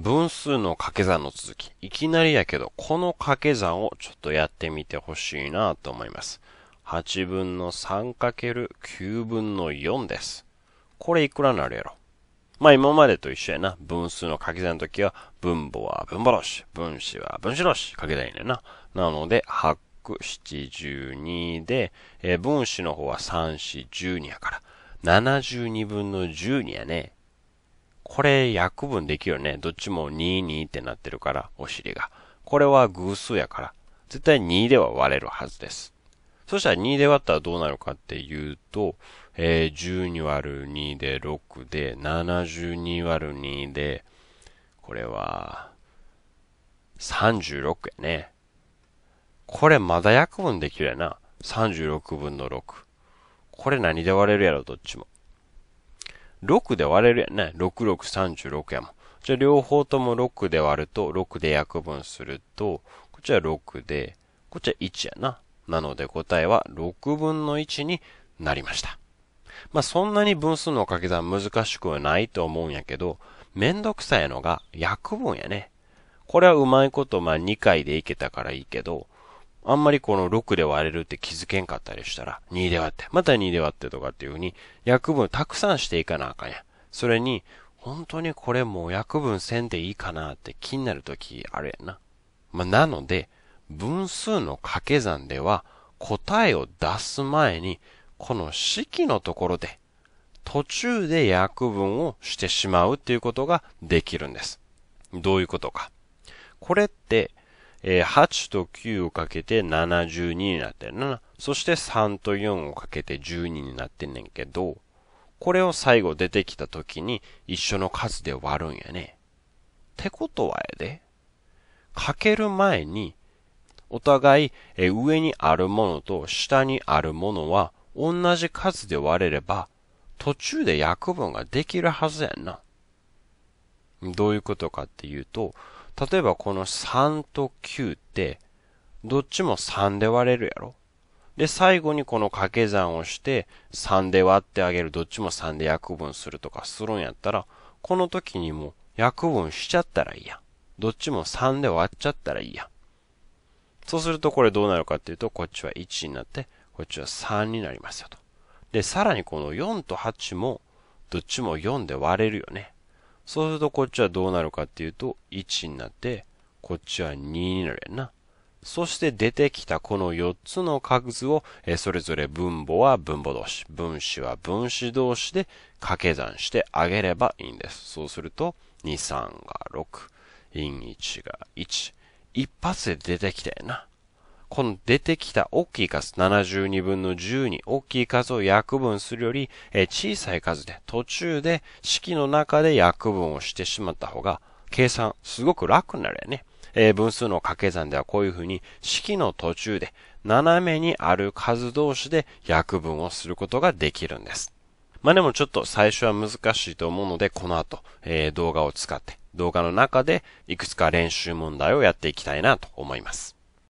分数の掛け算の続き。いきなりやけど、この掛け算をちょっとやってみてほしいなと思います。8分の 3×9 分の4です。これいくらになるやろまあ今までと一緒やな。分数の掛け算の時は、分母は分母同士、分子は分子同士、掛け算やねんな。なので、8、72で、え分子の方は3、4、12やから、72分の12やね。これ、約分できるよね。どっちも22ってなってるから、お尻が。これは偶数やから、絶対2では割れるはずです。そしたら2で割ったらどうなるかっていうと、えー、12割る2で6で、72割る2で、これは、36やね。これまだ約分できるやな。36分の6。これ何で割れるやろ、どっちも。6で割れるやんね。6636やもん。じゃあ両方とも6で割ると、6で約分すると、こっちは6で、こっちは1やな。なので答えは6分の1になりました。まあ、そんなに分数の掛け算難しくはないと思うんやけど、めんどくさいのが約分やね。これはうまいことまあ2回でいけたからいいけど、あんまりこの6で割れるって気づけんかったりしたら、2で割って、また2で割ってとかっていう風に、約分たくさんしていかなあかんや。それに、本当にこれもう約分せんでいいかなって気になるときあるやな。まあ、なので、分数の掛け算では、答えを出す前に、この式のところで、途中で約分をしてしまうっていうことができるんです。どういうことか。これって、えー、8と9をかけて72になってるな。そして3と4をかけて12になってんねんけど、これを最後出てきた時に一緒の数で割るんやね。ってことはやで、かける前に、お互い、え上にあるものと下にあるものは同じ数で割れれば、途中で約分ができるはずやんな。どういうことかっていうと、例えばこの3と9って、どっちも3で割れるやろで、最後にこの掛け算をして、3で割ってあげる、どっちも3で約分するとかするんやったら、この時にも約分しちゃったらいいやん。どっちも3で割っちゃったらいいやん。そうするとこれどうなるかっていうと、こっちは1になって、こっちは3になりますよと。で、さらにこの4と8も、どっちも4で割れるよね。そうするとこっちはどうなるかっていうと、1になって、こっちは2になるやんな。そして出てきたこの4つの角図を、えそれぞれ分母は分母同士、分子は分子同士で掛け算してあげればいいんです。そうすると、2、3が6、陰1が1。一発で出てきたよな。この出てきた大きい数、72分の10に大きい数を約分するより、え小さい数で、途中で式の中で約分をしてしまった方が、計算すごく楽になるよね。えー、分数の掛け算ではこういうふうに、式の途中で、斜めにある数同士で約分をすることができるんです。まあでもちょっと最初は難しいと思うので、この後、えー、動画を使って、動画の中でいくつか練習問題をやっていきたいなと思います。